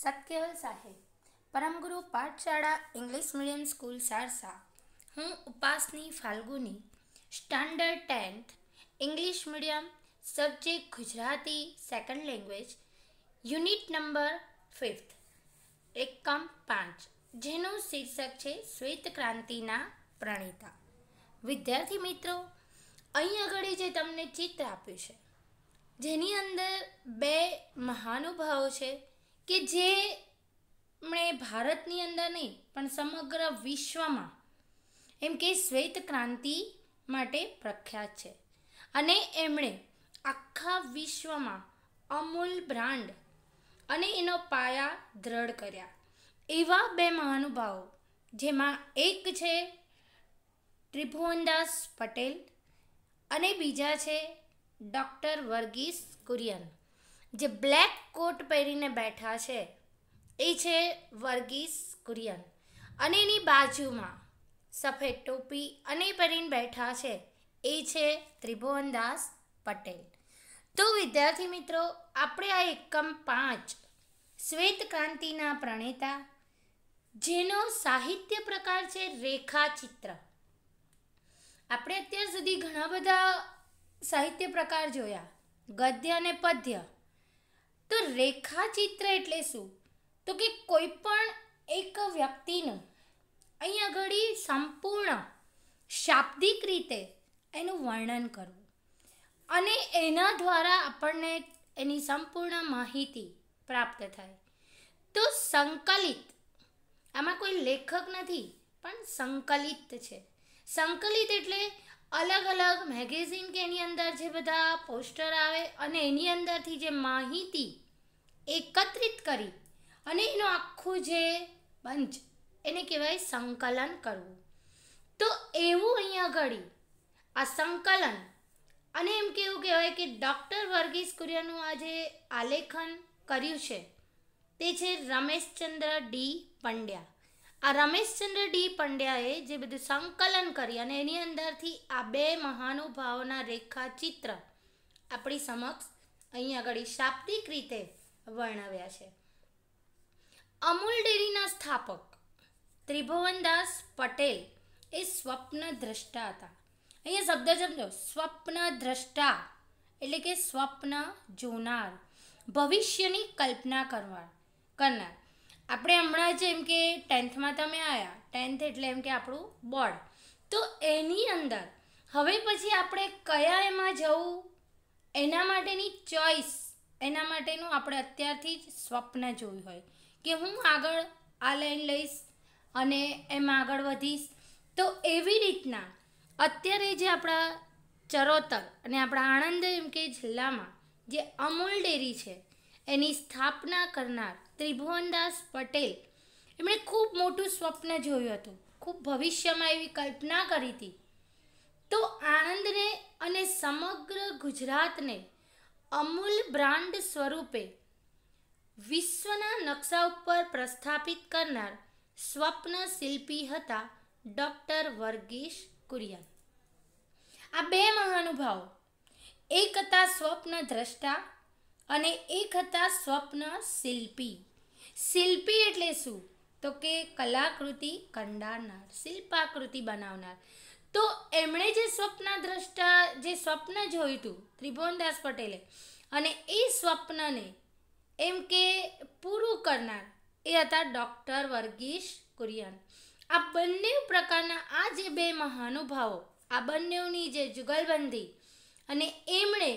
સતકેવલ Saheb Paramguru Pathshala English medium school Sarsa હું Upasani Falguni standard tenth English medium subject Gujarati second language unit number fifth એકમ પાંચ જેનું શીર્ષક છે શ્વેત ક્રાંતિના પ્રણેતા વિદ્યાર્થી મિત્રો અહીં આગળ જે તમને ચિત્ર આપ્યું છે જેની અંદર બે મહાનુભાવો છે કે જે મણે ભારતની અંદર નહીં પણ સમગ્ર વિશ્વમાં એમ કે શ્વેત ક્રાંતિ માટે પ્રખ્યાત છે અને એમણે આખા વિશ્વમાં અમૂલ બ્રાન્ડ અને એનો પાયા દ્રઢ કર્યા એવા બે મહાનુભાવો જેમાં એક છે ત્રિભુવનદાસ પટેલ અને બીજા છે ડૉક્ટર વર્ગીસ કુરિયન જે બ્લેક કોટ પહેરીને બેઠા છે એ છે વર્ગીસ કુરિયન અને એની બાજુમાં સફેદ ટોપી અને પહેરીને બેઠા છે એ છે ત્રિભુવનદાસ પટેલ તો વિદ્યાર્થી મિત્રો આપણે આ એકમ પાંચ શ્વેત ક્રાંતિના પ્રણેતા જેનો સાહિત્ય પ્રકાર છે રેખાચિત્ર આપણે અત્યાર સુધી ઘણા બધા સાહિત્ય પ્રકાર જોયા ગદ્ય અને પદ્ય તો રેખાચિત્ર એટલે શું તો કે કોઈ પણ એક વ્યક્તિનું અહીં આગળ સંપૂર્ણ શાબ્દિક રીતે એનું વર્ણન કરવું અને એના દ્વારા આપણને એની સંપૂર્ણ માહિતી પ્રાપ્ત થાય તો સંકલિત આમાં કોઈ લેખક નથી પણ સંકલિત છે સંકલિત એટલે અલગ અલગ મેગેઝિન કે એની અંદર જે બધા પોસ્ટર આવે અને એની અંદરથી જે માહિતી એકત્રિત કરી અને એનો આખું જે બંચ એને કહેવાય સંકલન કરવું તો એવું અહીંયા ઘડી આ સંકલન અને એમ કેવું કહેવાય કે ડૉક્ટર વર્ગીસ કુરિયાનું આ જે આલેખન કર્યું છે તે છે રમેશચંદ્ર ડી પંડ્યા આ રમેશચંદ્ર ડી પંડ્યાએ જે બધું સંકલન કરી અને એની અંદરથી આ બે મહાનુભાવોના રેખાચિત્ર આપણી સમક્ષ અહીં આગળ શાબ્દિક રીતે વર્ણવ્યા છે અમૂલ ડેરીના સ્થાપક ત્રિભુવનદાસ પટેલ એ સ્વપ્ન દ્રષ્ટા હતા અહીંયા શબ્દ સમજો સ્વપ્ન દ્રષ્ટા એટલે કે સ્વપ્ન જોનાર ભવિષ્યની કલ્પના કરવા કરનાર આપણે હમણાં જ એમ કે ટેન્થમાં તમે આવ્યા ટેન્થ એટલે એમ કે આપણું બોર્ડ તો એની અંદર હવે પછી આપણે કયા એમાં જવું એના માટેની ચોઈસ એના માટેનું આપણે અત્યારથી જ સ્વપ્ન જોયું હોય કે હું આગળ આ લાઈન લઈશ અને એમાં આગળ વધીશ તો એવી રીતના અત્યારે જે આપણા ચરોતર અને આપણા આણંદ એમ કે જિલ્લામાં જે અમૂલ ડેરી છે એની સ્થાપના કરનાર ત્રિભુવનદાસ પટેલ એમણે ખૂબ મોટું સ્વપ્ન જોયું હતું ખૂબ ભવિષ્યમાં એવી કલ્પના કરી હતી તો આણંદને અને સમગ્ર ગુજરાતને અમૂલ બ્રાન્ડ સ્વરૂપે વિશ્વના નકશા ઉપર પ્રસ્થાપિત કરનાર સ્વપ્ન શિલ્પી હતા ડૉક્ટર વર્ગીશ કુરિયન આ બે મહાનુભાવો એક હતા સ્વપ્ન દ્રષ્ટા અને એક હતા સ્વપ્ન શિલ્પી શિલ્પી એટલે શું તો કે કલાકૃતિ કંડારનાર શિલ્પાકૃતિ બનાવનાર તો એમણે જે સ્વપ્ન દ્રષ્ટા જે સ્વપ્ન જોયું હતું ત્રિભુવનદાસ પટેલે અને એ સ્વપ્નને એમ કે પૂરું કરનાર એ હતા ડૉક્ટર વર્ગીશ કુરિયન આ બંને પ્રકારના આ જે બે મહાનુભાવો આ બંનેની જે જુગલબંધી અને એમણે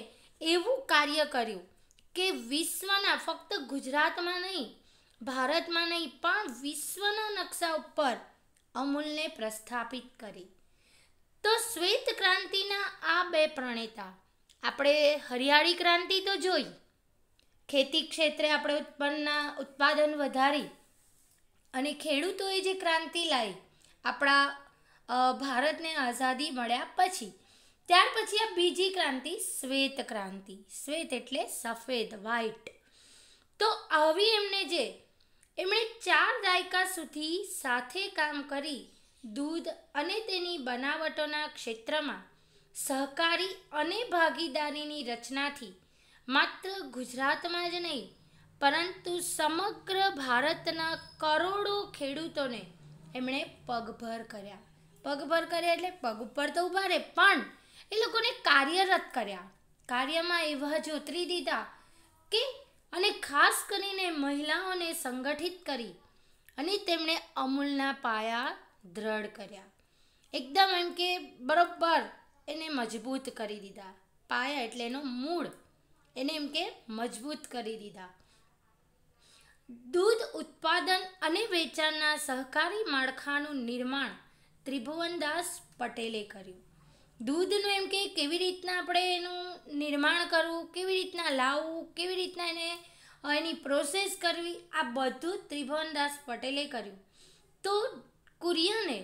એવું કાર્ય કર્યું કે વિશ્વના ફક્ત ગુજરાતમાં નહીં ભારતમાં નહીં પણ વિશ્વના નકશા ઉપર અમૂલને પ્રસ્થાપિત કરી તો શ્વેત ક્રાંતિના આ બે પ્રણેતા આપણે હરિયાળી ક્રાંતિ તો જોઈ ખેતી ક્ષેત્રે આપણે ઉત્પન્નના ઉત્પાદન વધારી અને ખેડૂતોએ જે ક્રાંતિ લાવી આપણા ભારતને આઝાદી મળ્યા પછી ત્યાર પછી આ બીજી ક્રાંતિ શ્વેત ક્રાંતિ શ્વેત એટલે સફેદ વ્હાઈટ તો આવી એમને જે એમણે ચાર દાયકા સુધી સાથે કામ કરી દૂધ અને તેની બનાવટોના ક્ષેત્રમાં સહકારી અને ભાગીદારીની રચનાથી માત્ર ગુજરાતમાં જ નહીં પરંતુ સમગ્ર ભારતના કરોડો ખેડૂતોને એમણે પગભર કર્યા પગભર કર્યા એટલે પગ ઉપર તો ઊભા રહે પણ એ લોકોને કાર્યરત કર્યા કાર્યમાં એવા જ ઉતરી દીધા કે અને ખાસ કરીને મહિલાઓને સંગઠિત કરી અને તેમણે અમૂલના પાયા દ્રઢ કર્યા એકદમ એમ કે બરોબર એને મજબૂત કરી દીધા પાયા એટલે એનો મૂળ એને એમ કે મજબૂત કરી દીધા દૂધ ઉત્પાદન અને વેચાણના સહકારી માળખાનું નિર્માણ ત્રિભુવનદાસ પટેલે કર્યું દૂધનું એમ કે કેવી રીતના આપણે એનું નિર્માણ કરવું કેવી રીતના લાવવું કેવી રીતના એને એની પ્રોસેસ કરવી આ બધું ત્રિભુવનદાસ પટેલે કર્યું તો કુરિયને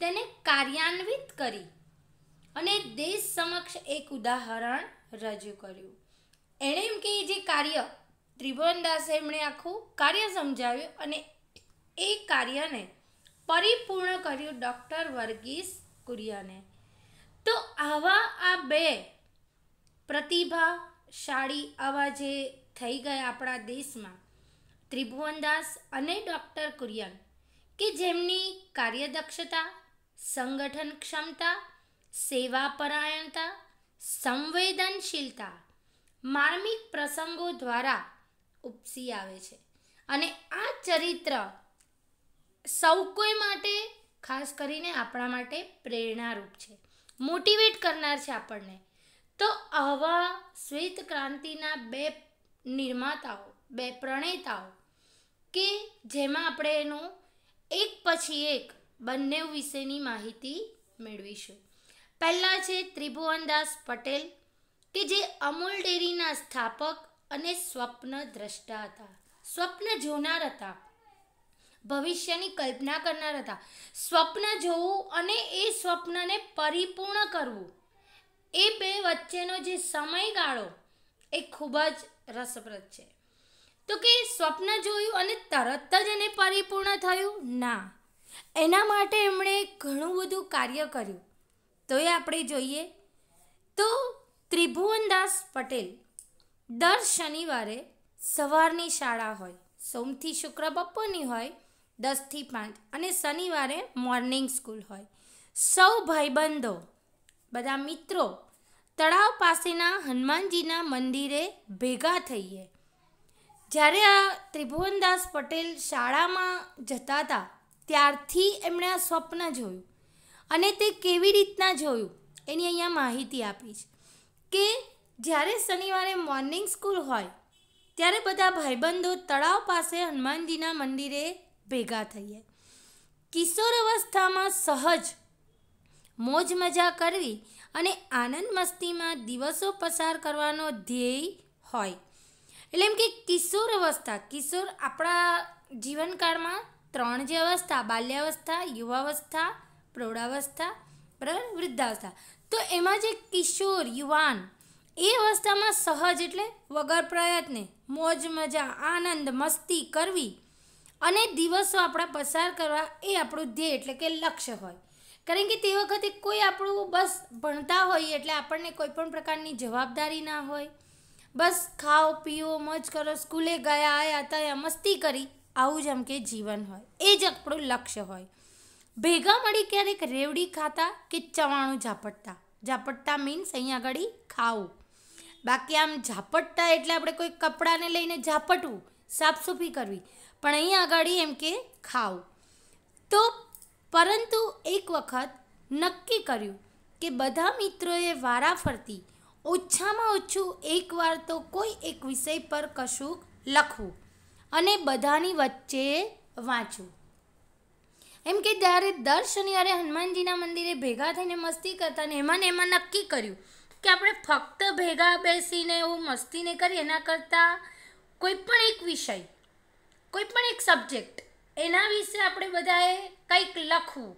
તેને કાર્યાન્વિત કરી અને દેશ સમક્ષ એક ઉદાહરણ રજૂ કર્યું એણે એમ કે જે કાર્ય ત્રિભુવનદાસે એમણે આખું કાર્ય સમજાવ્યું અને એ કાર્યને પરિપૂર્ણ કર્યું ડૉક્ટર વર્ગીસ કુરિયાને તો આવા આ બે પ્રતિભાશાળી આવા જે થઈ ગયા આપણા દેશમાં ત્રિભુવનદાસ અને ડૉક્ટર કુરિયન કે જેમની કાર્યદક્ષતા સંગઠન ક્ષમતા સેવાપરાયણતા સંવેદનશીલતા માર્મિક પ્રસંગો દ્વારા ઉપસી આવે છે અને આ ચરિત્ર સૌ કોઈ માટે ખાસ કરીને આપણા માટે પ્રેરણારૂપ છે મોટિવેટ કરનાર છે આપણને તો આવા શ્વેત ક્રાંતિના બે નિર્માતાઓ બે પ્રણેતાઓ કે જેમાં આપણે એનું એક પછી એક બંને વિશેની માહિતી મેળવીશું પહેલાં છે ત્રિભુવનદાસ પટેલ કે જે અમૂલ ડેરીના સ્થાપક અને સ્વપ્ન દ્રષ્ટા હતા સ્વપ્ન જોનાર હતા ભવિષ્યની કલ્પના કરનાર હતા સ્વપ્ન જોવું અને એ સ્વપ્નને પરિપૂર્ણ કરવું એ બે વચ્ચેનો જે સમયગાળો એ ખૂબ જ રસપ્રદ છે તો કે સ્વપ્ન જોયું અને તરત જ એને પરિપૂર્ણ થયું ના એના માટે એમણે ઘણું બધું કાર્ય કર્યું તો એ આપણે જોઈએ તો ત્રિભુવનદાસ પટેલ દર શનિવારે સવારની શાળા હોય સોમથી શુક્ર બપોરની હોય દસથી પાંચ અને શનિવારે મોર્નિંગ સ્કૂલ હોય સૌ ભાઈબંધો બધા મિત્રો તળાવ પાસેના હનુમાનજીના મંદિરે ભેગા થઈએ જ્યારે આ ત્રિભુવનદાસ પટેલ શાળામાં જતા હતા ત્યારથી એમણે આ સ્વપ્ન જોયું અને તે કેવી રીતના જોયું એની અહીંયા માહિતી આપી છે કે જ્યારે શનિવારે મોર્નિંગ સ્કૂલ હોય ત્યારે બધા ભાઈબંધો તળાવ પાસે હનુમાનજીના મંદિરે ભેગા થઈએ કિશોર અવસ્થામાં સહજ મોજ મજા કરવી અને આનંદ મસ્તીમાં દિવસો પસાર કરવાનો ધ્યેય હોય એટલે એમ કે કિશોર અવસ્થા કિશોર આપણા જીવનકાળમાં ત્રણ જે અવસ્થા બાલ્યાવસ્થા યુવાવસ્થા પ્રૌઢાવસ્થા બરાબર વૃદ્ધાવસ્થા તો એમાં જે કિશોર યુવાન એ અવસ્થામાં સહજ એટલે વગર પ્રયત્ને મોજ મજા આનંદ મસ્તી કરવી અને દિવસો આપણા પસાર કરવા એ આપણું ધ્યેય એટલે કે લક્ષ્ય હોય કારણ કે તે વખતે કોઈ આપણું બસ ભણતા હોઈએ એટલે આપણને કોઈ પણ પ્રકારની જવાબદારી ના હોય બસ ખાઓ પીઓ મજ કરો સ્કૂલે ગયા આયા તયા મસ્તી કરી આવું જ એમ કે જીવન હોય એ જ આપણું લક્ષ્ય હોય ભેગા મળી ક્યારેક રેવડી ખાતા કે ચવાણું ઝાપટતા ઝાપટતા મીન્સ અહીંયા આગળ ખાવું બાકી આમ ઝાપટતા એટલે આપણે કોઈ કપડાને લઈને ઝાપટવું સાફસૂફી કરવી પણ અહીંયા આગળ એમ કે ખાવ તો પરંતુ એક વખત નક્કી કર્યું કે બધા મિત્રોએ વારા ફરતી ઓછામાં ઓછું એકવાર તો કોઈ એક વિષય પર કશું લખવું અને બધાની વચ્ચે વાંચવું એમ કે ત્યારે દર શનિવારે હનુમાનજીના મંદિરે ભેગા થઈને મસ્તી કરતા ને એમાં ને એમાં નક્કી કર્યું કે આપણે ફક્ત ભેગા બેસીને એવું મસ્તીને કરીએ એના કરતાં કોઈ પણ એક વિષય કોઈ પણ એક સબ્જેક્ટ એના વિશે આપણે બધાએ કંઈક લખવું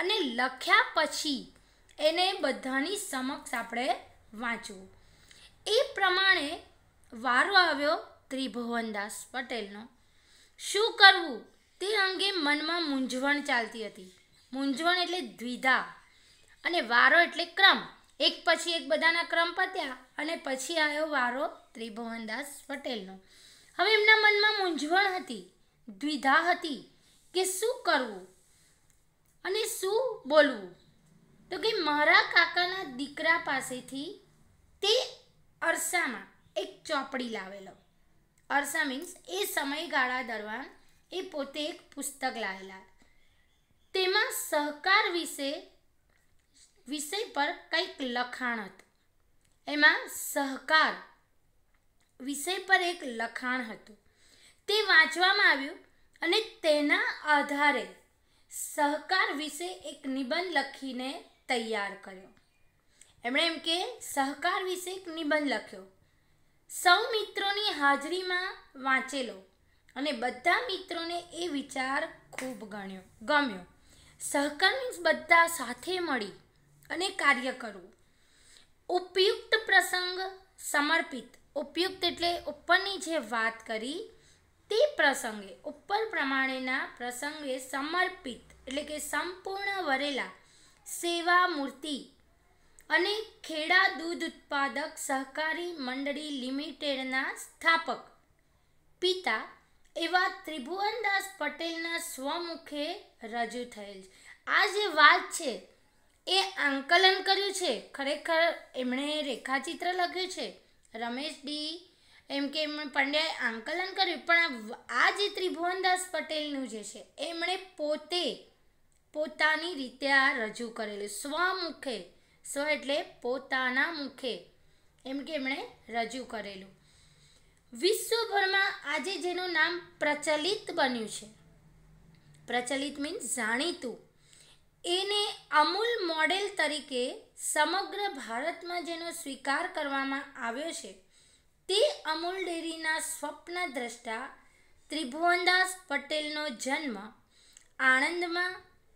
અને લખ્યા પછી એને બધાની સમક્ષ આપણે વાંચવું એ પ્રમાણે વારો આવ્યો ત્રિભુવનદાસ પટેલનો શું કરવું તે અંગે મનમાં મૂંઝવણ ચાલતી હતી મૂંઝવણ એટલે દ્વિધા અને વારો એટલે ક્રમ એક પછી એક બધાના ક્રમ પત્યા અને પછી આવ્યો વારો ત્રિભુવનદાસ પટેલનો હવે એમના મનમાં મૂંઝવણ હતી દ્વિધા હતી કે શું કરવું અને શું બોલવું તો કે મારા કાકાના દીકરા પાસેથી તે અરસામાં એક ચોપડી લાવેલો અરસા મીન્સ એ સમયગાળા દરમિયાન એ પોતે એક પુસ્તક લાવેલા તેમાં સહકાર વિશે વિષય પર કંઈક લખાણ હતું એમાં સહકાર વિષય પર એક લખાણ હતું તે વાંચવામાં આવ્યું અને તેના આધારે સહકાર વિશે એક નિબંધ લખીને તૈયાર કર્યો એમણે એમ કે સહકાર વિશે એક નિબંધ લખ્યો સૌ મિત્રોની હાજરીમાં વાંચેલો અને બધા મિત્રોને એ વિચાર ખૂબ ગણ્યો ગમ્યો સહકાર મીન્સ બધા સાથે મળી અને કાર્ય કરવું ઉપયુક્ત પ્રસંગ સમર્પિત ઉપયુક્ત એટલે ઉપરની જે વાત કરી તે પ્રસંગે ઉપર પ્રમાણેના પ્રસંગે સમર્પિત એટલે કે સંપૂર્ણ વરેલા સેવા મૂર્તિ અને ખેડા દૂધ ઉત્પાદક સહકારી મંડળી લિમિટેડના સ્થાપક પિતા એવા ત્રિભુવનદાસ પટેલના સ્વમુખે રજૂ થયેલ છે આ જે વાત છે એ આંકલન કર્યું છે ખરેખર એમણે રેખાચિત્ર લખ્યું છે રમેશ ડી એમ કે પંડ્યાએ આંકલન કર્યું પણ આ જે ત્રિભુવનદાસ પટેલનું જે છે એમણે પોતે પોતાની રીતે આ રજૂ કરેલું સ્વમુખે સ્વ એટલે પોતાના મુખે એમ કે એમણે રજૂ કરેલું વિશ્વભરમાં આજે જેનું નામ પ્રચલિત બન્યું છે પ્રચલિત મીન્સ જાણીતું એને અમૂલ મોડેલ તરીકે સમગ્ર ભારતમાં જેનો સ્વીકાર કરવામાં આવ્યો છે તે અમૂલ ડેરીના સ્વપ્ન દ્રષ્ટા ત્રિભુવનદાસ પટેલનો જન્મ આણંદમાં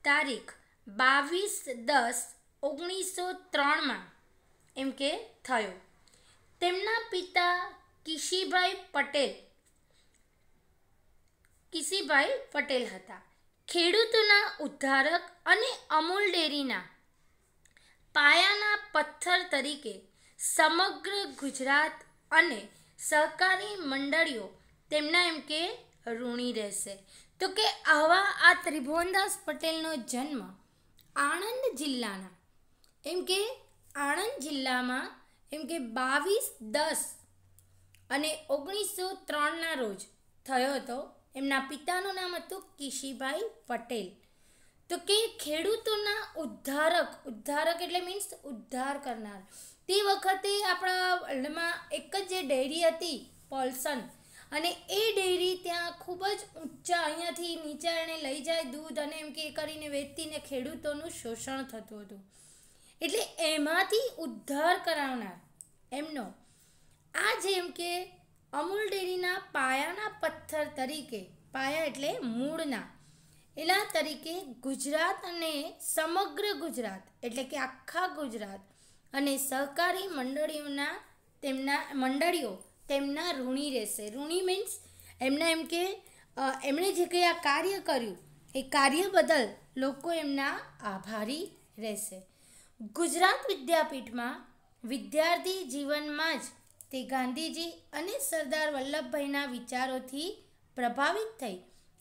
તારીખ બાવીસ દસ ઓગણીસો ત્રણમાં એમ કે થયો તેમના પિતા કિશીભાઈ પટેલ કિશીભાઈ પટેલ હતા ખેડૂતોના ઉદ્ધારક અને અમૂલ ડેરીના પાયાના પથ્થર તરીકે સમગ્ર ગુજરાત અને સહકારી મંડળીઓ તેમના એમ કે ઋણી રહેશે તો કે આવા આ ત્રિભુવનદાસ પટેલનો જન્મ આણંદ જિલ્લાના એમ કે આણંદ જિલ્લામાં એમ કે બાવીસ દસ અને ઓગણીસો ત્રણના રોજ થયો હતો એમના પિતાનું નામ હતું કિશીભાઈ પટેલ તો કે ખેડૂતોના ઉદ્ધારક ઉદ્ધારક એટલે મીન્સ ઉદ્ધાર કરનાર તે વખતે આપણા વર્લ્ડમાં એક જ જે ડેરી હતી પોલ્સન અને એ ડેરી ત્યાં ખૂબ જ ઊંચા અહીંયાથી નીચે એણે લઈ જાય દૂધ અને એમ કે કરીને વેચતીને ખેડૂતોનું શોષણ થતું હતું એટલે એમાંથી ઉદ્ધાર કરાવનાર એમનો આ જેમ કે અમૂલ ડેરીના પાયાના પથ્થર તરીકે પાયા એટલે મૂળના એના તરીકે ગુજરાત અને સમગ્ર ગુજરાત એટલે કે આખા ગુજરાત અને સહકારી મંડળીઓના તેમના મંડળીઓ તેમના ઋણી રહેશે ઋણી મીન્સ એમના એમ કે એમણે જે કંઈ આ કાર્ય કર્યું એ કાર્ય બદલ લોકો એમના આભારી રહેશે ગુજરાત વિદ્યાપીઠમાં વિદ્યાર્થી જીવનમાં જ તે ગાંધીજી અને સરદાર વલ્લભભાઈના વિચારોથી પ્રભાવિત થઈ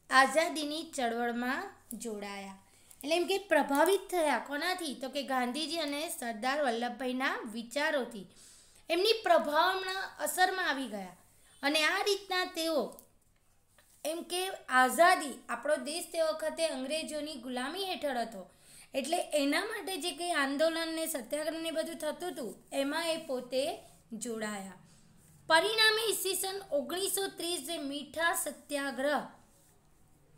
આઝાદીની ચળવળમાં જોડાયા એટલે એમ કે પ્રભાવિત થયા કોનાથી તો કે ગાંધીજી અને સરદાર વલ્લભભાઈના વિચારોથી એમની પ્રભાવના અસરમાં આવી ગયા અને આ રીતના તેઓ એમ કે આઝાદી આપણો દેશ તે વખતે અંગ્રેજોની ગુલામી હેઠળ હતો એટલે એના માટે જે કંઈ આંદોલન ને સત્યાગ્રહ બધું થતું હતું એમાં એ પોતે જોડાયા પરિણામે ઈસવીસન ઓગણીસો ત્રીસ જે મીઠા સત્યાગ્રહ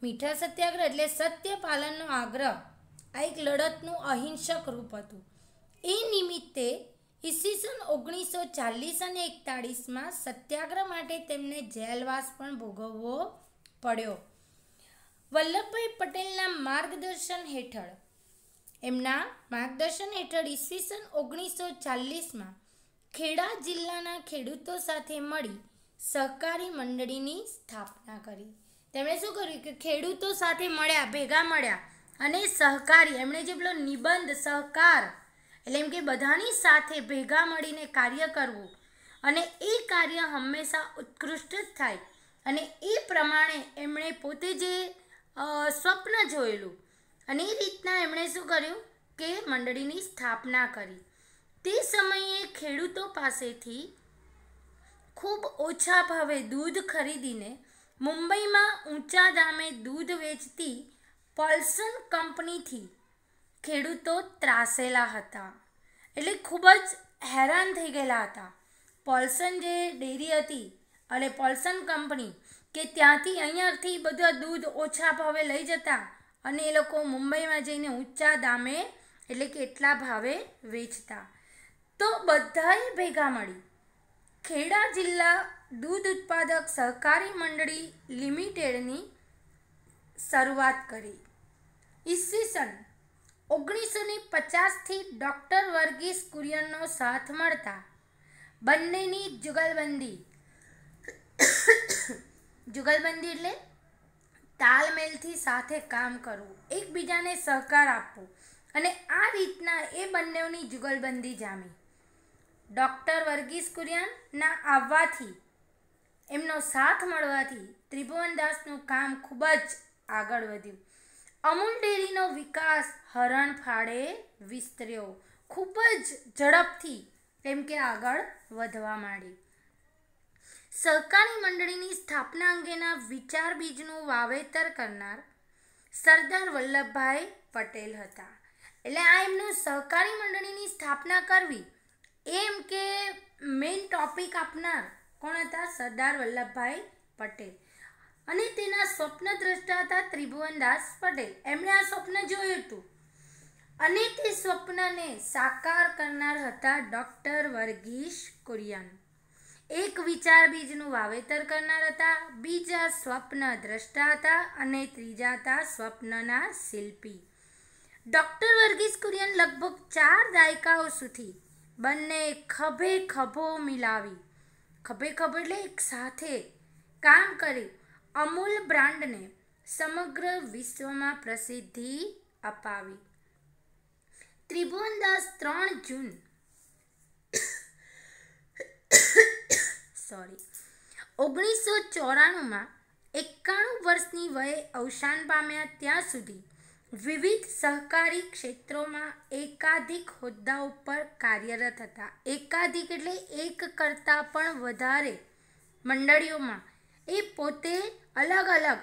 મીઠા સત્યાગ્રહ એટલે સત્ય પાલનનો આગ્રહ આ એક લડતનું અહિંસક રૂપ હતું એ નિમિત્તે ઈસવીસન ઓગણીસો ચાલીસ અને એકતાળીસમાં સત્યાગ્રહ માટે તેમને જેલવાસ પણ ભોગવવો પડ્યો વલ્લભભાઈ પટેલના માર્ગદર્શન હેઠળ એમના માર્ગદર્શન હેઠળ ઈસવીસન ઓગણીસો ચાલીસમાં ખેડા જિલ્લાના ખેડૂતો સાથે મળી સહકારી મંડળીની સ્થાપના કરી તેમણે શું કર્યું કે ખેડૂતો સાથે મળ્યા ભેગા મળ્યા અને સહકારી એમણે જે પેલો નિબંધ સહકાર એટલે એમ કે બધાની સાથે ભેગા મળીને કાર્ય કરવું અને એ કાર્ય હંમેશા ઉત્કૃષ્ટ જ થાય અને એ પ્રમાણે એમણે પોતે જે સ્વપ્ન જોયેલું અને એ રીતના એમણે શું કર્યું કે મંડળીની સ્થાપના કરી તે સમયે ખેડૂતો પાસેથી ખૂબ ઓછા ભાવે દૂધ ખરીદીને મુંબઈમાં ઊંચા દામે દૂધ વેચતી પોલ્સન કંપનીથી ખેડૂતો ત્રાસેલા હતા એટલે ખૂબ જ હેરાન થઈ ગયેલા હતા પોલ્સન જે ડેરી હતી અને પોલ્સન કંપની કે ત્યાંથી અહીંયાથી બધા દૂધ ઓછા ભાવે લઈ જતા અને એ લોકો મુંબઈમાં જઈને ઊંચા દામે એટલે કે એટલા ભાવે વેચતા તો બધાએ ભેગા મળી ખેડા જિલ્લા દૂધ ઉત્પાદક સહકારી મંડળી લિમિટેડની શરૂઆત કરી ઈસવીસન ઓગણીસો પચાસથી ડૉક્ટર વર્ગીસ કુરિયનનો સાથ મળતા બંનેની જુગલબંધી જુગલબંધી એટલે તાલમેલથી સાથે કામ કરવું એકબીજાને સહકાર આપવો અને આ રીતના એ બંનેની જુગલબંધી જામી ડૉક્ટર વર્ગીસ કુરિયનના આવવાથી એમનો સાથ મળવાથી ત્રિભુવનદાસનું કામ ખૂબ જ આગળ વધ્યું અમૂલ ડેરીનો વિકાસ હરણ ફાળે વિસ્તર્યો ખૂબ જ ઝડપથી કેમ કે આગળ વધવા માંડી સહકારી મંડળીની સ્થાપના અંગેના વિચાર બીજનું વાવેતર કરનાર સરદાર વલ્લભભાઈ પટેલ હતા એટલે આ એમનું સહકારી મંડળીની સ્થાપના કરવી એમ કે મેઇન ટોપિક આપનાર કોણ હતા સરદાર વલ્લભભાઈ પટેલ અને તેના સ્વપ્ન દ્રષ્ટા હતા ત્રિભુવનદાસ પટેલ એમણે આ સ્વપ્ન જોયું હતું અને તે સ્વપ્નને સાકાર કરનાર હતા ડૉક્ટર વર્ગીશ કુરિયન એક વિચાર બીજનું વાવેતર કરનાર હતા બીજા સ્વપ્ન દ્રષ્ટા હતા અને ત્રીજા હતા સ્વપ્નના શિલ્પી ડૉક્ટર વર્ગીસ કુરિયન લગભગ ચાર દાયકાઓ સુધી બંને ખભે ખભો મિલાવી ખભે ખભે એટલે એક સાથે કામ કર્યું અમૂલ બ્રાન્ડને સમગ્ર વિશ્વમાં પ્રસિદ્ધિ અપાવી ત્રિભુવનદાસ ત્રણ જૂન સોરી ઓગણીસો ચોરાણુંમાં એકાણું વર્ષની વયે અવસાન પામ્યા ત્યાં સુધી વિવિધ સહકારી ક્ષેત્રોમાં એકાધિક હોદ્દાઓ પર કાર્યરત હતા એકાધિક એટલે એક કરતાં પણ વધારે મંડળીઓમાં એ પોતે અલગ અલગ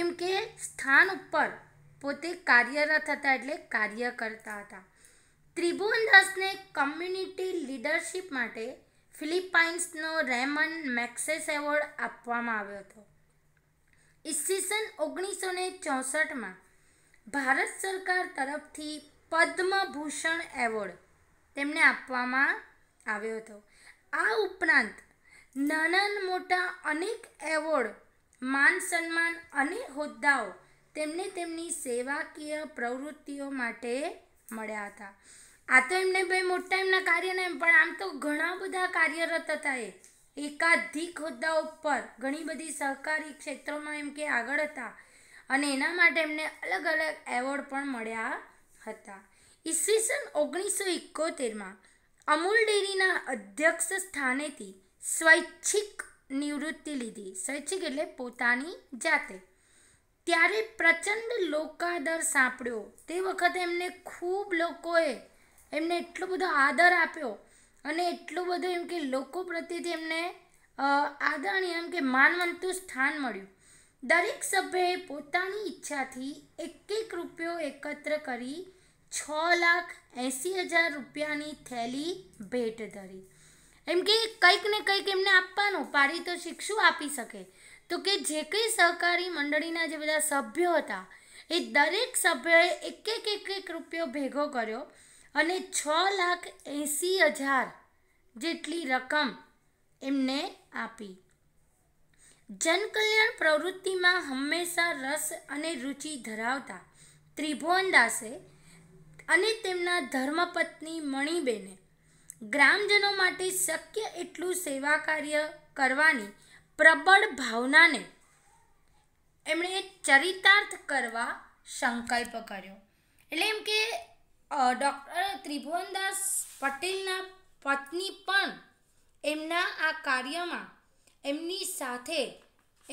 એમ કે સ્થાન ઉપર પોતે કાર્યરત હતા એટલે કાર્ય કરતા હતા ત્રિભુવન કમ્યુનિટી લીડરશિપ માટે ફિલિપાઇન્સનો રેમન મેક્સેસ એવોર્ડ આપવામાં આવ્યો હતો ઈસ્વીસન ઓગણીસો ને ચોસઠમાં ભારત સરકાર તરફથી પદ્મભૂષણ એવોર્ડ તેમને આપવામાં આવ્યો હતો આ ઉપરાંત નાના મોટા અનેક એવોર્ડ માન સન્માન અને હોદ્દાઓ તેમને તેમની સેવાકીય પ્રવૃત્તિઓ માટે મળ્યા હતા આ તો એમને બે મોટા એમના કાર્ય એમ પણ આમ તો ઘણા બધા કાર્યરત હતા એ એકાધિક હોદ્દાઓ પર ઘણી બધી સહકારી ક્ષેત્રોમાં એમ કે આગળ હતા અને એના માટે એમને અલગ અલગ એવોર્ડ પણ મળ્યા હતા ઈસવીસન ઓગણીસો એકોતેરમાં અમૂલ ડેરીના અધ્યક્ષ સ્થાનેથી સ્વૈચ્છિક નિવૃત્તિ લીધી સ્વૈચ્છિક એટલે પોતાની જાતે ત્યારે પ્રચંડ લોકાદર સાંપડ્યો તે વખતે એમને ખૂબ લોકોએ એમને એટલો બધો આદર આપ્યો અને એટલો બધો એમ કે લોકો પ્રત્યેથી એમને આદરણીય એમ કે માનવંતું સ્થાન મળ્યું દરેક સભ્યએ પોતાની ઈચ્છાથી એક એક રૂપિયો એકત્ર કરી છ લાખ એંસી હજાર રૂપિયાની થેલી ભેટ ધરી એમ કે કંઈક ને કંઈક એમને આપવાનું પારિતોષિક શું આપી શકે તો કે જે કંઈ સહકારી મંડળીના જે બધા સભ્યો હતા એ દરેક સભ્યએ એક એક એક એક રૂપિયો ભેગો કર્યો અને છ લાખ એંસી હજાર જેટલી રકમ એમને આપી જનકલ્યાણ પ્રવૃત્તિમાં હંમેશા રસ અને રુચિ ધરાવતા ત્રિભુવનદાસે અને તેમના ધર્મપત્ની મણિબેને ગ્રામજનો માટે શક્ય એટલું સેવા કાર્ય કરવાની પ્રબળ ભાવનાને એમણે ચરિતાર્થ કરવા સંકલ્પ કર્યો એટલે એમ કે ડૉક્ટર ત્રિભુવનદાસ પટેલના પત્ની પણ એમના આ કાર્યમાં એમની સાથે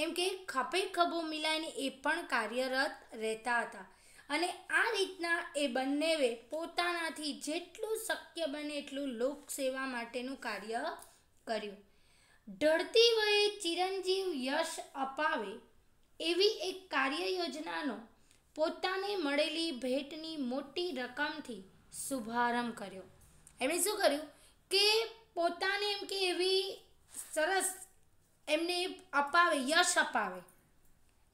એમ કે ખભે ખભો મિલાઈને એ પણ કાર્યરત રહેતા હતા અને આ રીતના એ બંનેવે પોતાનાથી જેટલું શક્ય બને એટલું લોકસેવા માટેનું કાર્ય કર્યું ઢળતી વયે ચિરંજીવ યશ અપાવે એવી એક કાર્ય યોજનાનો પોતાને મળેલી ભેટની મોટી રકમથી શુભારંભ કર્યો એમણે શું કર્યું કે પોતાને એમ કે એવી સરસ એમને અપાવે યશ અપાવે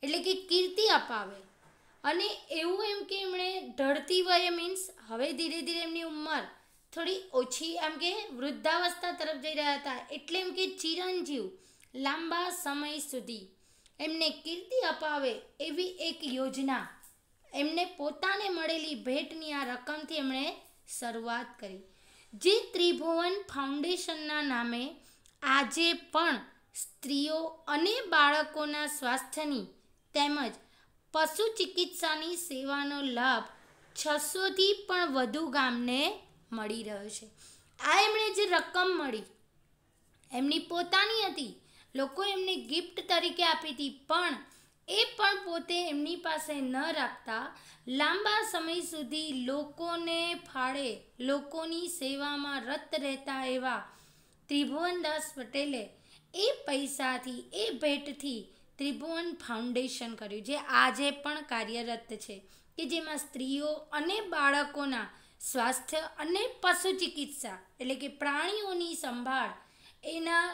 એટલે કે કીર્તિ અપાવે અને એવું એમ કે એમણે ઢળતી વયે મીન્સ હવે ધીરે ધીરે એમની ઉંમર થોડી ઓછી એમ કે વૃદ્ધાવસ્થા તરફ જઈ રહ્યા હતા એટલે એમ કે ચિરંજીવ લાંબા સમય સુધી એમને કીર્તિ અપાવે એવી એક યોજના એમને પોતાને મળેલી ભેટની આ રકમથી એમણે શરૂઆત કરી જે ત્રિભુવન ફાઉન્ડેશનના નામે આજે પણ સ્ત્રીઓ અને બાળકોના સ્વાસ્થ્યની તેમજ પશુ ચિકિત્સાની સેવાનો લાભ છસોથી પણ વધુ ગામને મળી રહ્યો છે આ એમણે જે રકમ મળી એમની પોતાની હતી લોકો એમને ગિફ્ટ તરીકે આપી હતી પણ એ પણ પોતે એમની પાસે ન રાખતા લાંબા સમય સુધી લોકોને ફાળે લોકોની સેવામાં રત રહેતા એવા ત્રિભુવનદાસ પટેલે એ પૈસાથી એ ભેટથી ત્રિભુવન ફાઉન્ડેશન કર્યું જે આજે પણ કાર્યરત છે કે જેમાં સ્ત્રીઓ અને બાળકોના સ્વાસ્થ્ય અને પશુ ચિકિત્સા એટલે કે પ્રાણીઓની સંભાળ એના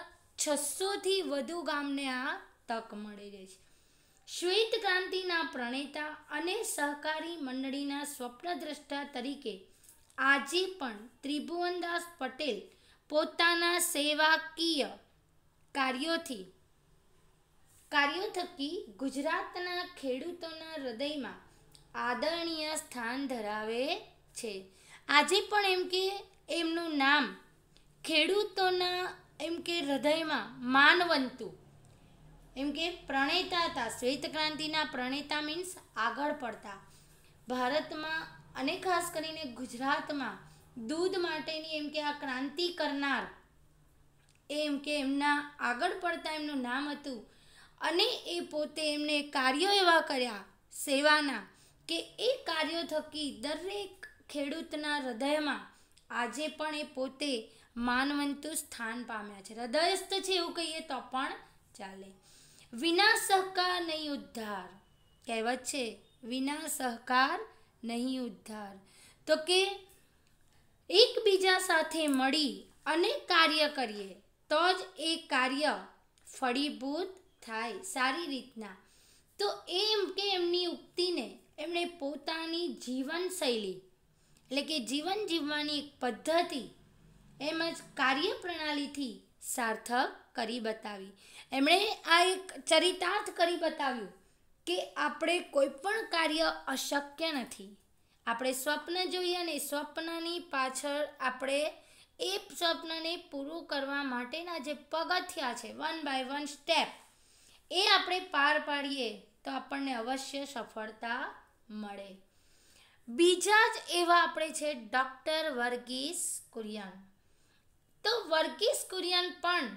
છસોથી વધુ ગામને આ તક મળી રહી છે શ્વેત ક્રાંતિના પ્રણેતા અને સહકારી મંડળીના સ્વપ્નદ્રષ્ટા તરીકે આજે પણ ત્રિભુવનદાસ પટેલ પોતાના સેવાકીય કાર્યોથી કાર્યો થકી ગુજરાતના ખેડૂતોના હૃદયમાં આદરણીય સ્થાન ધરાવે છે આજે પણ એમ કે એમનું નામ ખેડૂતોના એમ કે હૃદયમાં માનવંતુ એમ કે પ્રણેતા હતા શ્વેત ક્રાંતિના પ્રણેતા મીન્સ આગળ પડતા ભારતમાં અને ખાસ કરીને ગુજરાતમાં દૂધ માટેની એમ કે આ ક્રાંતિ કરનાર એમ કે એમના આગળ પડતા એમનું નામ હતું અને એ પોતે એમને કાર્યો એવા કર્યા સેવાના કે એ કાર્યો થકી દરેક ખેડૂતના હૃદયમાં આજે પણ એ પોતે માનવંતુ સ્થાન પામ્યા છે હૃદયસ્થ છે એવું કહીએ તો પણ ચાલે વિના સહકાર નહીં ઉદ્ધાર કહેવત છે વિના સહકાર નહીં ઉદ્ધાર તો કે એકબીજા સાથે મળી અને કાર્ય કરીએ તો જ એ કાર્ય ફળીભૂત થાય સારી રીતના તો એમ કે એમની ઉક્તિને એમણે પોતાની જીવનશૈલી એટલે કે જીવન જીવવાની એક પદ્ધતિ એમ જ કાર્ય પ્રણાલીથી સાર્થક કરી બતાવી એમણે આ એક ચરિતાર્થ કરી બતાવ્યું કે આપણે કોઈ પણ કાર્ય અશક્ય નથી આપણે સ્વપ્ન જોઈએ અને સ્વપ્નની પાછળ આપણે એ સ્વપ્નને પૂરું કરવા માટેના જે પગથિયા છે વન બાય વન સ્ટેપ એ આપણે પાર પાડીએ તો આપણને અવશ્ય સફળતા મળે બીજા જ એવા આપણે છે ડૉક્ટર વર્ગીસ કુરિયન તો વર્ગીસ કુરિયન પણ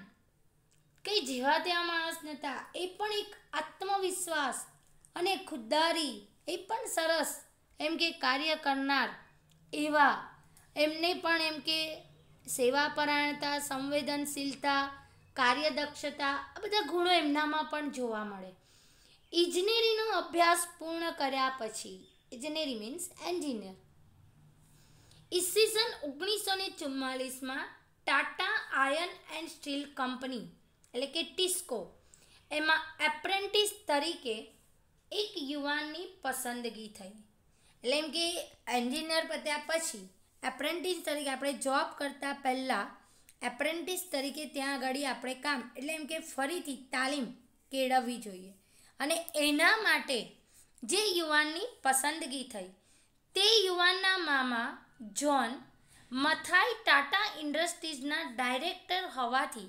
કંઈ જેવા તેવા માણસ નહોતા એ પણ એક આત્મવિશ્વાસ અને ખુદ્દારી એ પણ સરસ એમ કે કાર્ય કરનાર એવા એમને પણ એમ કે સેવાપરાયણતા સંવેદનશીલતા કાર્યદક્ષતા આ બધા ગુણો એમનામાં પણ જોવા મળે ઇજનેરીનો અભ્યાસ પૂર્ણ કર્યા પછી ઇજનેરી મીન્સ એન્જિનિયર ઈસવીસન ઓગણીસો ને ચુમ્માલીસમાં Tata iron and steel company એટલે કે ટિસ્કો એમાં એપ્રેન્ટિસ તરીકે એક યુવાનની પસંદગી થઈ એટલે એમ કે એન્જિનિયર પત્યા પછી એપ્રેન્ટિસ તરીકે આપણે જોબ કરતાં પહેલાં એપ્રેન્ટિસ તરીકે ત્યાં આગળ આપણે કામ એટલે એમ કે ફરીથી તાલીમ કેળવવી જોઈએ અને એના માટે જે યુવાનની પસંદગી થઈ તે યુવાનના મામા જ્હોન મથાઈ ટાટા ઇન્ડસ્ટ્રીઝના ડાયરેક્ટર હોવાથી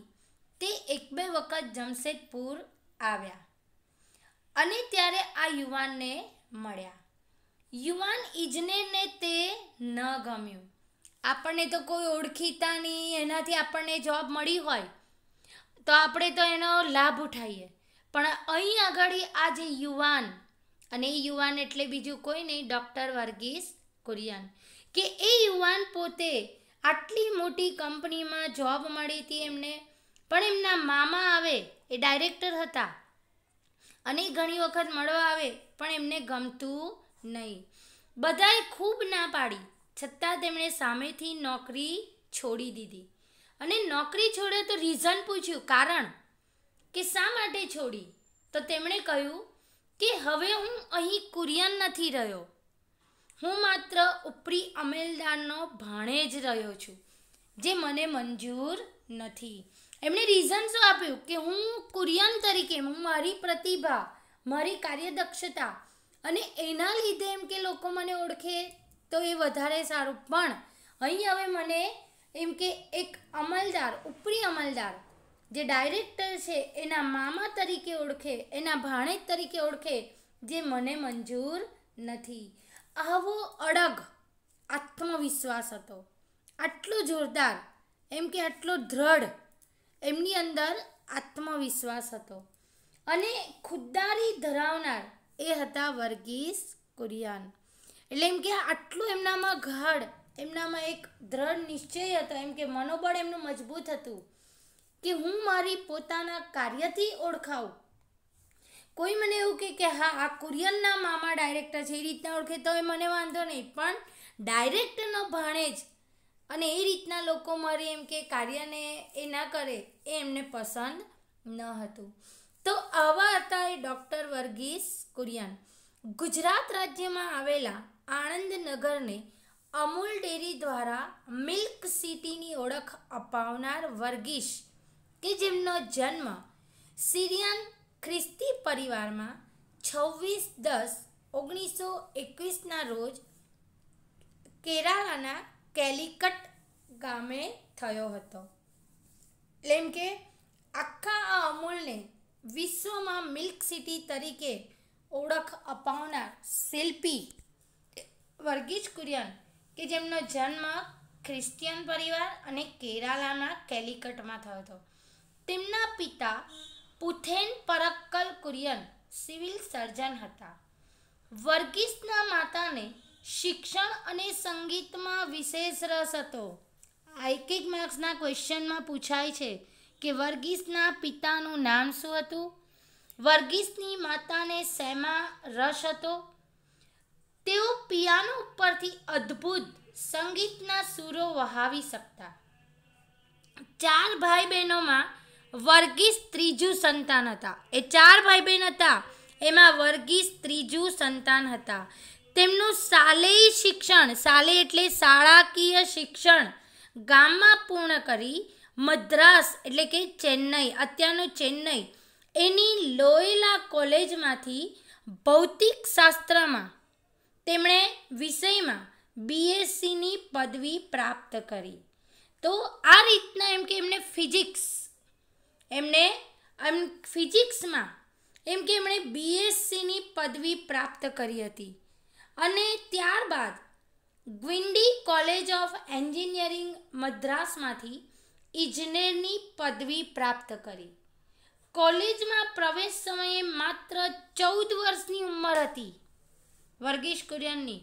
તે એક બે વખત જમશેદપુર આવ્યા અને ત્યારે આ યુવાનને મળ્યા યુવાન ઇજનેરને તે ન ગમ્યું આપણને તો કોઈ ઓળખીતા નહીં એનાથી આપણને જોબ મળી હોય તો આપણે તો એનો લાભ ઉઠાવીએ પણ અહીં આગળ આ જે યુવાન અને એ યુવાન એટલે બીજું કોઈ નહીં ડૉક્ટર વર્ગીસ કુરિયન કે એ યુવાન પોતે આટલી મોટી કંપનીમાં જોબ મળી હતી એમને પણ એમના મામા આવે એ ડાયરેક્ટર હતા અને ઘણી વખત મળવા આવે પણ એમને ગમતું નહીં બધાએ ખૂબ ના પાડી છતાં તેમણે સામેથી નોકરી છોડી દીધી અને નોકરી છોડે તો રીઝન પૂછ્યું કારણ કે શા માટે છોડી તો તેમણે કહ્યું કે હવે હું અહીં કુરિયન નથી રહ્યો હું માત્ર ઉપરી અમેલદારનો ભાણે જ રહ્યો છું જે મને મંજૂર નથી એમણે રીઝન શું આપ્યું કે હું કુરિયન તરીકે હું મારી પ્રતિભા મારી કાર્યદક્ષતા અને એના લીધે એમ કે લોકો મને ઓળખે તો એ વધારે સારું પણ અહીં હવે મને એમ કે એક અમલદાર ઉપરી અમલદાર જે ડાયરેક્ટર છે એના મામા તરીકે ઓળખે એના ભાણેજ તરીકે ઓળખે જે મને મંજૂર નથી આવો અડગ આત્મવિશ્વાસ હતો આટલો જોરદાર એમ કે આટલો દ્રઢ એમની અંદર આત્મવિશ્વાસ હતો અને ખુદ્દારી ધરાવનાર એ હતા વર્ગીસ કુરિયન એટલે એમ કે આટલું એમનામાં ગાઢ એમનામાં એક દ્રઢ નિશ્ચય હતો એમ કે મનોબળ એમનું મજબૂત હતું કે હું મારી પોતાના કાર્યથી ઓળખાવું કોઈ મને એવું કે કે હા આ કુરિયનના મામા ડાયરેક્ટર છે એ રીતના ઓળખે તો એ મને વાંધો નહીં પણ ડાયરેક્ટરનો ભાણે જ અને એ રીતના લોકો મારી એમ કે કાર્યને એ ના કરે એ એમને પસંદ ન હતું તો આવા હતા એ ડૉક્ટર વર્ગીસ કુરિયન ગુજરાત રાજ્યમાં આવેલા આણંદ નગરને અમૂલ ડેરી દ્વારા મિલ્ક સિટીની ઓળખ અપાવનાર વર્ગીસ કે જેમનો જન્મ સિરિયન ખ્રિસ્તી પરિવારમાં છવ્વીસ દસ ઓગણીસો એકવીસના રોજ કેરાલાના કેલિકટ ગામે થયો હતો એમ કે આખા વિશ્વમાં મિલ્ક સિટી તરીકે ઓળખ અપાવનાર શિલ્પી વર્ગીસ કુરિયન કે જેમનો જન્મ ખ્રિસ્ટિયન પરિવાર અને કેરાલાના કેલિકટમાં થયો હતો તેમના પિતા પુથેન પરક્કલ કુરિયન સિવિલ સર્જન હતા વર્ગીસના માતાને શિક્ષણ અને સંગીતમાં વિશેષ રસ હતો આઈકિક માર્ક્સના ક્વેશ્ચનમાં પૂછાય છે કે વર્ગીસના પિતાનું નામ શું હતું વર્ગીસની માતાને શેમાં રસ હતો તેઓ પિયાનો ઉપરથી અદ્ભુત સંગીતના સૂરો વહાવી શકતા ચાર ભાઈ બહેનોમાં વર્ગીસ ત્રીજું સંતાન હતા એ ચાર ભાઈ બહેન હતા એમાં વર્ગીસ ત્રીજું સંતાન હતા તેમનું શાલેય શિક્ષણ શાલે એટલે શાળાકીય શિક્ષણ ગામમાં પૂર્ણ કરી મદ્રાસ એટલે કે ચેન્નઈ અત્યારનું ચેન્નઈ એની લોયલા કોલેજમાંથી ભૌતિક શાસ્ત્રમાં તેમણે વિષયમાં બીએસસીની પદવી પ્રાપ્ત કરી તો આ રીતના એમ કે એમને ફિઝિક્સ એમને એમ ફિઝિક્સમાં એમ કે એમણે બીએસસીની પદવી પ્રાપ્ત કરી હતી અને ત્યારબાદ ગ્વિન્ડી કોલેજ ઓફ એન્જિનિયરિંગ મદ્રાસમાંથી ઇજનેરની પદવી પ્રાપ્ત કરી કોલેજમાં પ્રવેશ સમયે માત્ર ચૌદ વર્ષની ઉંમર હતી વર્ગીસ કુરિયનની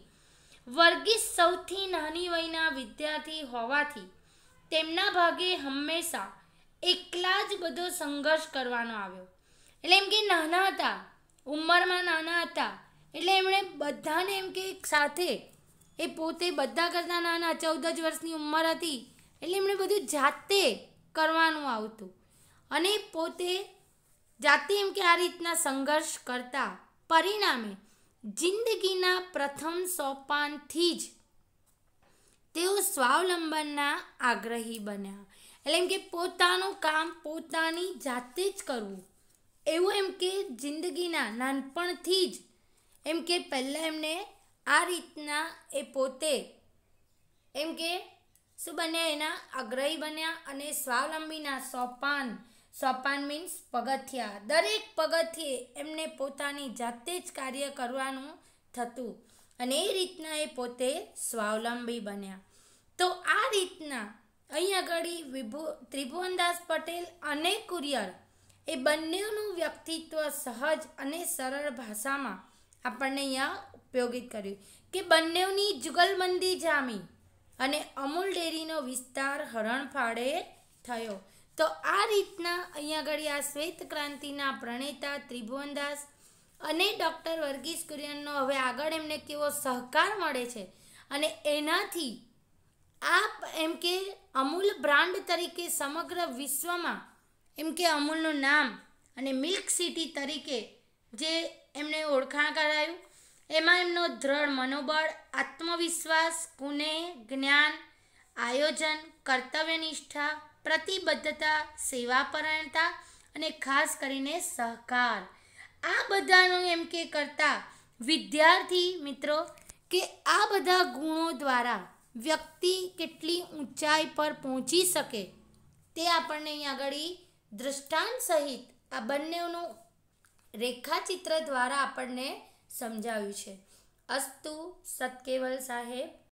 વર્ગીસ સૌથી નાની વયના વિદ્યાર્થી હોવાથી તેમના ભાગે હંમેશા એકલા જ બધો સંઘર્ષ કરવાનો આવ્યો એટલે એમ કે નાના હતા ઉંમરમાં નાના હતા એટલે એમણે બધાને એમ કે એક સાથે એ પોતે બધા કરતાં નાના ચૌદ જ વર્ષની ઉંમર હતી એટલે એમણે બધું જાતે કરવાનું આવતું અને પોતે જાતે એમ કે આ રીતના સંઘર્ષ કરતા પરિણામે જિંદગીના પ્રથમ સોપાનથી જ તેઓ સ્વાવલંબનના આગ્રહી બન્યા એટલે એમ કે પોતાનું કામ પોતાની જાતે જ કરવું એવું એમ કે જિંદગીના નાનપણથી જ એમ કે પહેલાં એમને આ રીતના એ પોતે એમ કે શું બન્યા એના આગ્રહી બન્યા અને સ્વાવલંબીના સોપાન સોપાન મીન્સ પગથિયા દરેક પગથિયે એમને પોતાની જાતે જ કાર્ય કરવાનું થતું અને એ રીતના એ પોતે સ્વાવલંબી બન્યા તો આ રીતના અહીં આગળ વિભુ ત્રિભુવનદાસ પટેલ અને કુરિયર એ બંનેનું વ્યક્તિત્વ સહજ અને સરળ ભાષામાં આપણને અહીંયા ઉપયોગિત કર્યું કે બંનેની જુગલબંદી જામી અને અમૂલ ડેરીનો વિસ્તાર હરણફાળે થયો તો આ રીતના અહીંયા આગળ આ શ્વેત ક્રાંતિના પ્રણેતા ત્રિભુવનદાસ અને ડૉક્ટર વર્ગીસ કુરિયનનો હવે આગળ એમને કેવો સહકાર મળે છે અને એનાથી આ એમ કે અમૂલ બ્રાન્ડ તરીકે સમગ્ર વિશ્વમાં એમ કે અમૂલનું નામ અને મિલ્ક સિટી તરીકે જે એમને ઓળખાણ કરાયું એમાં એમનો દ્રઢ મનોબળ આત્મવિશ્વાસ કુને જ્ઞાન આયોજન કર્તવ્યનિષ્ઠા પ્રતિબદ્ધતા સેવાપરાયણતા અને ખાસ કરીને સહકાર આ બધાનું એમ કે કરતા વિદ્યાર્થી મિત્રો કે આ બધા ગુણો દ્વારા વ્યક્તિ કેટલી ઊંચાઈ પર પહોંચી શકે તે આપણને અહીં આગળ દ્રષ્ટાંત સહિત આ બંનેનું રેખાચિત્ર દ્વારા આપણને સમજાવ્યું છે અસ્તુ સત્કેવલ સાહેબ